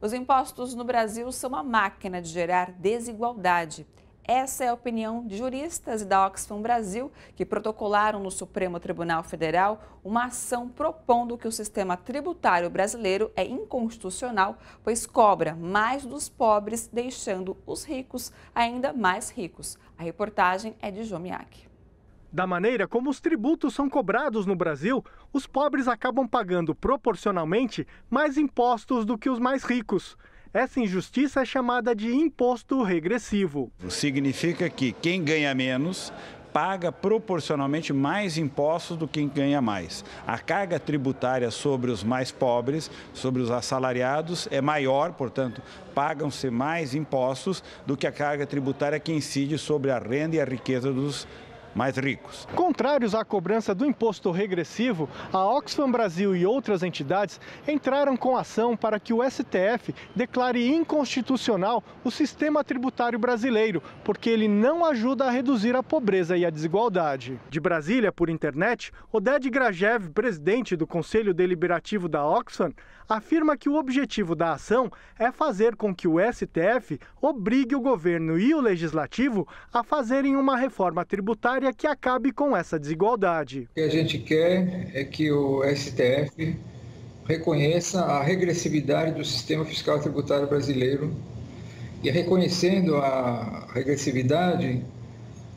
Os impostos no Brasil são uma máquina de gerar desigualdade. Essa é a opinião de juristas da Oxfam Brasil, que protocolaram no Supremo Tribunal Federal uma ação propondo que o sistema tributário brasileiro é inconstitucional, pois cobra mais dos pobres, deixando os ricos ainda mais ricos. A reportagem é de Jomiak. Da maneira como os tributos são cobrados no Brasil, os pobres acabam pagando proporcionalmente mais impostos do que os mais ricos. Essa injustiça é chamada de imposto regressivo. Significa que quem ganha menos paga proporcionalmente mais impostos do que quem ganha mais. A carga tributária sobre os mais pobres, sobre os assalariados, é maior, portanto, pagam-se mais impostos do que a carga tributária que incide sobre a renda e a riqueza dos mais ricos. Contrários à cobrança do imposto regressivo, a Oxfam Brasil e outras entidades entraram com ação para que o STF declare inconstitucional o sistema tributário brasileiro, porque ele não ajuda a reduzir a pobreza e a desigualdade. De Brasília, por internet, Oded Grajev, presidente do Conselho Deliberativo da Oxfam, afirma que o objetivo da ação é fazer com que o STF obrigue o governo e o legislativo a fazerem uma reforma tributária que acabe com essa desigualdade. O que a gente quer é que o STF reconheça a regressividade do sistema fiscal tributário brasileiro e, reconhecendo a regressividade,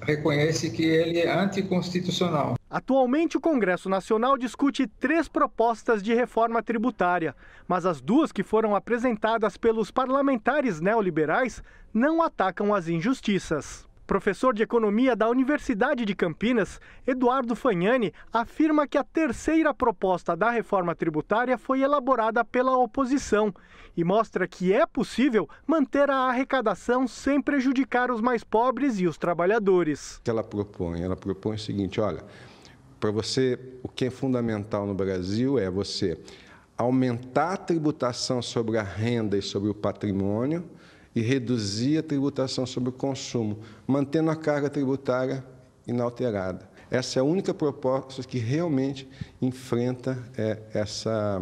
reconhece que ele é anticonstitucional. Atualmente, o Congresso Nacional discute três propostas de reforma tributária, mas as duas que foram apresentadas pelos parlamentares neoliberais não atacam as injustiças. Professor de Economia da Universidade de Campinas, Eduardo Fagnani afirma que a terceira proposta da reforma tributária foi elaborada pela oposição e mostra que é possível manter a arrecadação sem prejudicar os mais pobres e os trabalhadores. Ela propõe, ela propõe o seguinte, olha, para você, o que é fundamental no Brasil é você aumentar a tributação sobre a renda e sobre o patrimônio, e reduzir a tributação sobre o consumo, mantendo a carga tributária inalterada. Essa é a única proposta que realmente enfrenta é, essa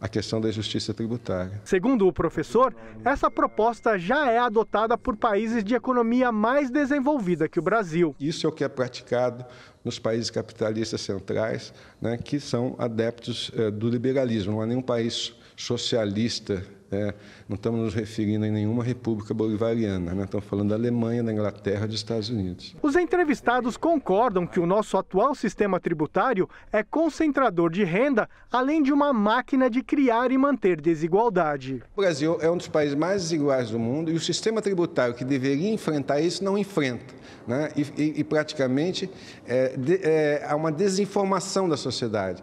a questão da justiça tributária. Segundo o professor, essa proposta já é adotada por países de economia mais desenvolvida que o Brasil. Isso é o que é praticado nos países capitalistas centrais, né, que são adeptos é, do liberalismo. Não há nenhum país socialista é, não estamos nos referindo a nenhuma república bolivariana, né? estamos falando da Alemanha, da Inglaterra, dos Estados Unidos. Os entrevistados concordam que o nosso atual sistema tributário é concentrador de renda, além de uma máquina de criar e manter desigualdade. O Brasil é um dos países mais desiguais do mundo e o sistema tributário que deveria enfrentar isso não enfrenta. Né? E, e, e praticamente é, de, é, há uma desinformação da sociedade.